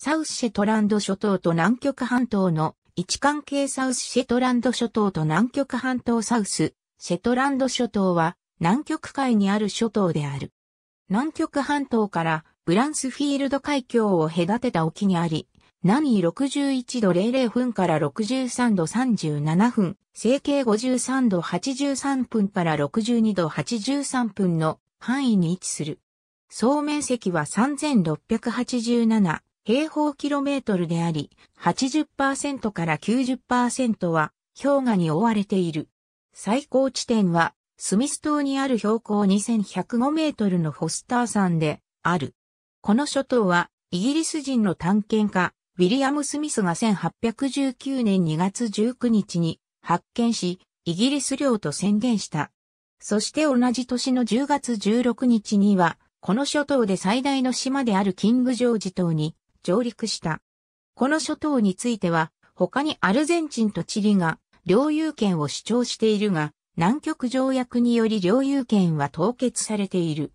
サウスシェトランド諸島と南極半島の位置関係サウスシェトランド諸島と南極半島サウス、シェトランド諸島は南極海にある諸島である。南極半島からブランスフィールド海峡を隔てた沖にあり、南緯61度00分から63度37分、整形53度83分から62度83分の範囲に位置する。総面積は3687平方キロメートルであり、80%から90%は氷河に覆われている。最高地点はスミス島にある標高2105メートルのホスター山である。この諸島はイギリス人の探検家、ウィリアム・スミスが1819年2月19日に発見し、イギリス領と宣言した。そして同じ年の10月16日には、この諸島で最大の島であるキングジョージ島に上陸した。この諸島については、他にアルゼンチンとチリが領有権を主張しているが、南極条約により領有権は凍結されている。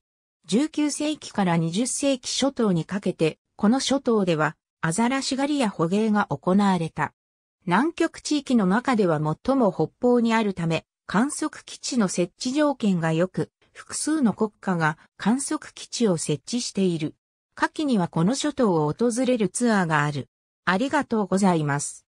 19世紀から20世紀諸島にかけて、この諸島ではアザラシ狩りや捕鯨が行われた。南極地域の中では最も北方にあるため、観測基地の設置条件が良く、複数の国家が観測基地を設置している。夏季にはこの諸島を訪れるツアーがある。ありがとうございます。